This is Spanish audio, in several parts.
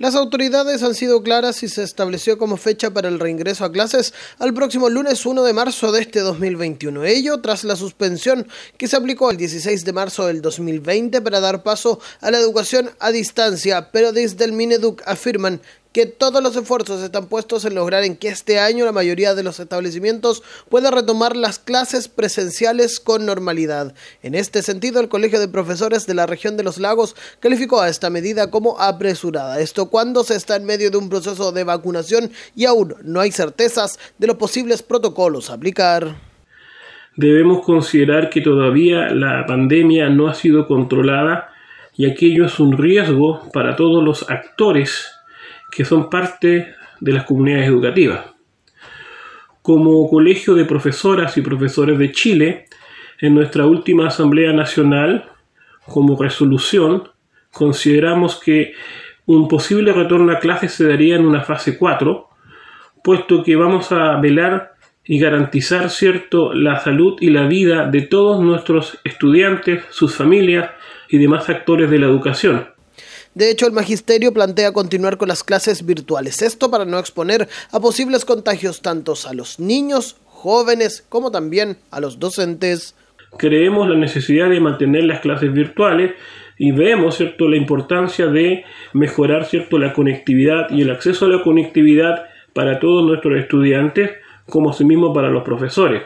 Las autoridades han sido claras y se estableció como fecha para el reingreso a clases al próximo lunes 1 de marzo de este 2021. Ello tras la suspensión que se aplicó el 16 de marzo del 2020 para dar paso a la educación a distancia, pero desde el Mineduc afirman que todos los esfuerzos están puestos en lograr en que este año la mayoría de los establecimientos pueda retomar las clases presenciales con normalidad. En este sentido, el Colegio de Profesores de la región de los lagos calificó a esta medida como apresurada. Esto cuando se está en medio de un proceso de vacunación y aún no hay certezas de los posibles protocolos a aplicar debemos considerar que todavía la pandemia no ha sido controlada y aquello es un riesgo para todos los actores que son parte de las comunidades educativas. Como Colegio de Profesoras y Profesores de Chile, en nuestra última Asamblea Nacional, como resolución, consideramos que un posible retorno a clases se daría en una fase 4, puesto que vamos a velar y garantizar, cierto, la salud y la vida de todos nuestros estudiantes, sus familias y demás actores de la educación. De hecho, el magisterio plantea continuar con las clases virtuales, esto para no exponer a posibles contagios tanto a los niños, jóvenes, como también a los docentes. Creemos la necesidad de mantener las clases virtuales y vemos cierto la importancia de mejorar cierto la conectividad y el acceso a la conectividad para todos nuestros estudiantes como asimismo para los profesores.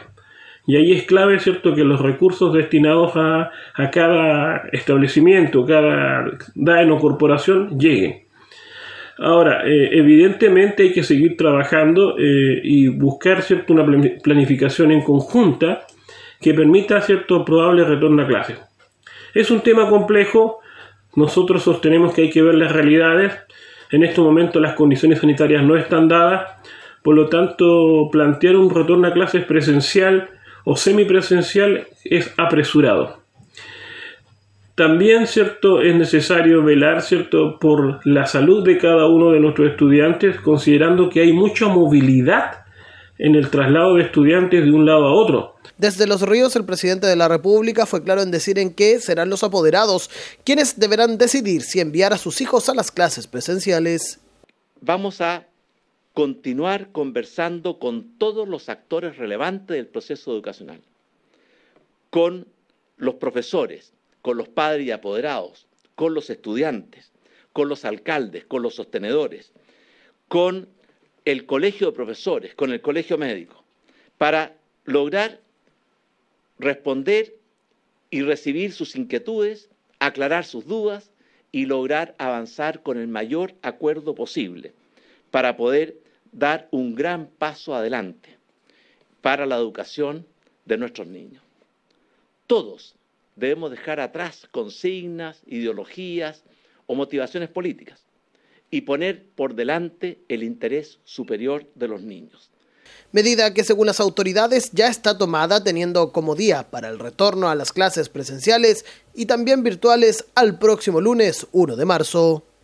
Y ahí es clave, ¿cierto?, que los recursos destinados a, cada establecimiento, cada DAEN o corporación lleguen. Ahora, eh, evidentemente hay que seguir trabajando eh, y buscar ¿cierto? una planificación en conjunta que permita cierto probable retorno a clases. Es un tema complejo, nosotros sostenemos que hay que ver las realidades, en este momento las condiciones sanitarias no están dadas, por lo tanto plantear un retorno a clases presencial o semipresencial es apresurado. También, ¿cierto? Es necesario velar, ¿cierto? Por la salud de cada uno de nuestros estudiantes, considerando que hay mucha movilidad en el traslado de estudiantes de un lado a otro. Desde Los Ríos, el presidente de la República fue claro en decir en qué serán los apoderados, quienes deberán decidir si enviar a sus hijos a las clases presenciales. Vamos a continuar conversando con todos los actores relevantes del proceso educacional, con los profesores, con los padres y apoderados, con los estudiantes, con los alcaldes, con los sostenedores, con el colegio de profesores, con el colegio médico, para lograr responder y recibir sus inquietudes, aclarar sus dudas y lograr avanzar con el mayor acuerdo posible para poder dar un gran paso adelante para la educación de nuestros niños. Todos debemos dejar atrás consignas, ideologías o motivaciones políticas y poner por delante el interés superior de los niños. Medida que según las autoridades ya está tomada teniendo como día para el retorno a las clases presenciales y también virtuales al próximo lunes 1 de marzo.